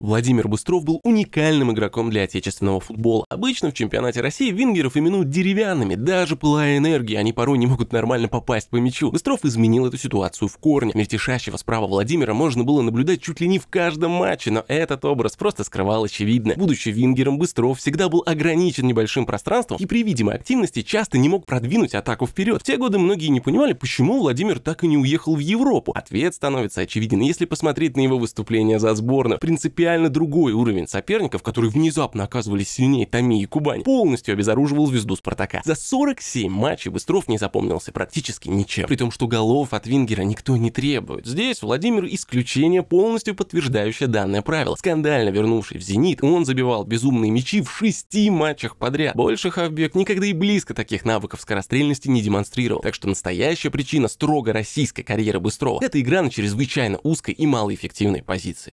Владимир Быстров был уникальным игроком для отечественного футбола. Обычно в чемпионате России вингеров именуют деревянными, даже пылая энергии, они порой не могут нормально попасть по мячу. Быстров изменил эту ситуацию в корне. Мельтешащего справа Владимира можно было наблюдать чуть ли не в каждом матче, но этот образ просто скрывал очевидно. Будучи вингером, Быстров всегда был ограничен небольшим пространством и при видимой активности часто не мог продвинуть атаку вперед. В те годы многие не понимали, почему Владимир так и не уехал в Европу. Ответ становится очевиден, если посмотреть на его выступление за сборную. В принципе реально другой уровень соперников, которые внезапно оказывались сильнее Томи и Кубань, полностью обезоруживал звезду Спартака. За 47 матчей Быстров не запомнился практически ничем. При том, что голов от Вингера никто не требует. Здесь Владимир исключение, полностью подтверждающее данное правило. Скандально вернувший в «Зенит», он забивал безумные мячи в шести матчах подряд. Больше Хавбек никогда и близко таких навыков скорострельности не демонстрировал. Так что настоящая причина строго российской карьеры Быстрова – это игра на чрезвычайно узкой и малоэффективной позиции.